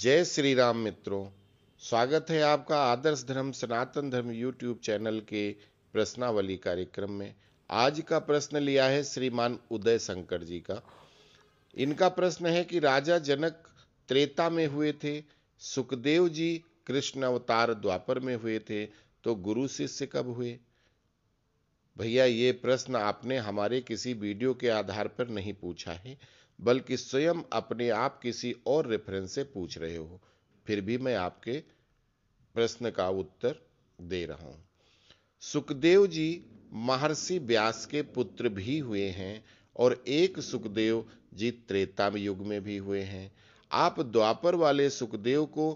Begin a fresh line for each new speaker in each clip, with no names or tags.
जय श्री राम मित्रों स्वागत है आपका आदर्श धर्म सनातन धर्म यूट्यूब चैनल के प्रश्नावली कार्यक्रम में आज का प्रश्न लिया है श्रीमान उदय शंकर जी का इनका प्रश्न है कि राजा जनक त्रेता में हुए थे सुखदेव जी कृष्ण अवतार द्वापर में हुए थे तो गुरु शिष्य कब हुए भैया ये प्रश्न आपने हमारे किसी वीडियो के आधार पर नहीं पूछा है बल्कि स्वयं अपने आप किसी और रेफरेंस से पूछ रहे हो फिर भी मैं आपके प्रश्न का उत्तर दे रहा हूं सुखदेव जी महर्षि व्यास के पुत्र भी हुए हैं और एक सुखदेव जी त्रेता युग में भी हुए हैं आप द्वापर वाले सुखदेव को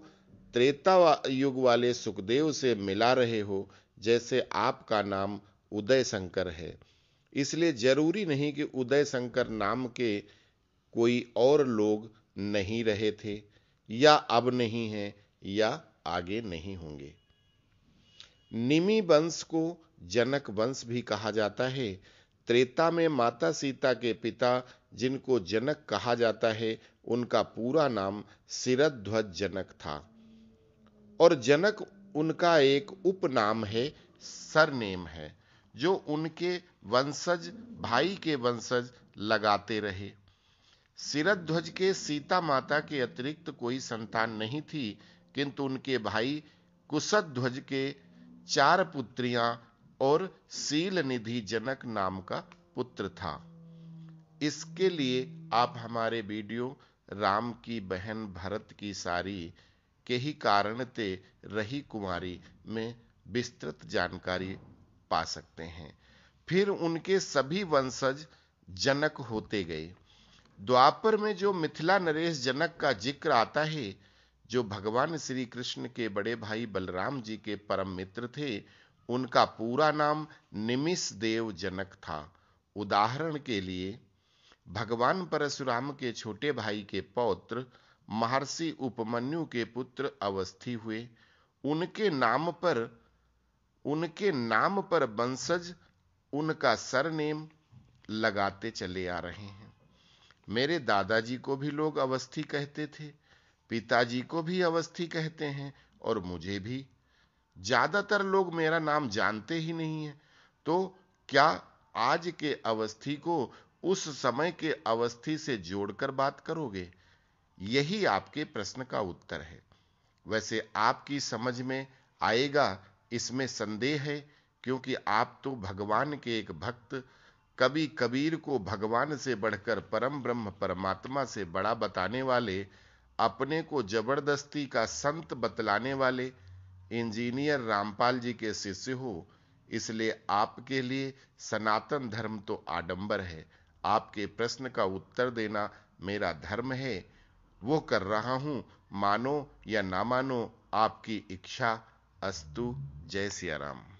त्रेता युग वाले सुखदेव से मिला रहे हो जैसे आपका नाम उदय शंकर है इसलिए जरूरी नहीं कि उदय शंकर नाम के कोई और लोग नहीं रहे थे या अब नहीं हैं या आगे नहीं होंगे निमी वंश को जनक वंश भी कहा जाता है त्रेता में माता सीता के पिता जिनको जनक कहा जाता है उनका पूरा नाम सिरध्वज जनक था और जनक उनका एक उपनाम है सरनेम है जो उनके वंशज भाई के वंशज लगाते रहे सिरध्वज के सीता माता के अतिरिक्त कोई संतान नहीं थी किंतु उनके भाई ध्वज के चार पुत्रियां और सील निधि जनक नाम का पुत्र था इसके लिए आप हमारे वीडियो राम की बहन भरत की सारी के ही कारण ते रही कुमारी में विस्तृत जानकारी पा सकते हैं फिर उनके सभी वंशज जनक होते गए द्वापर में जो मिथिला नरेश जनक का जिक्र आता है जो भगवान श्री कृष्ण के बड़े भाई बलराम जी के परम मित्र थे उनका पूरा नाम निमिष देव जनक था उदाहरण के लिए भगवान परशुराम के छोटे भाई के पौत्र महर्षि उपमन्यु के पुत्र अवस्थी हुए उनके नाम पर उनके नाम पर वंशज उनका सरनेम लगाते चले आ रहे हैं मेरे दादाजी को भी लोग अवस्थी कहते थे पिताजी को भी अवस्थी कहते हैं और मुझे भी ज्यादातर लोग मेरा नाम जानते ही नहीं है तो क्या आज के अवस्थी को उस समय के अवस्थी से जोड़कर बात करोगे यही आपके प्रश्न का उत्तर है वैसे आपकी समझ में आएगा इसमें संदेह है क्योंकि आप तो भगवान के एक भक्त कभी कबीर को भगवान से बढ़कर परम ब्रह्म परमात्मा से बड़ा बताने वाले अपने को जबरदस्ती का संत बतलाने वाले इंजीनियर रामपाल जी के शिष्य हो इसलिए आपके लिए सनातन धर्म तो आडंबर है आपके प्रश्न का उत्तर देना मेरा धर्म है वो कर रहा हूं मानो या ना मानो आपकी इच्छा अस्तु जय सियाराम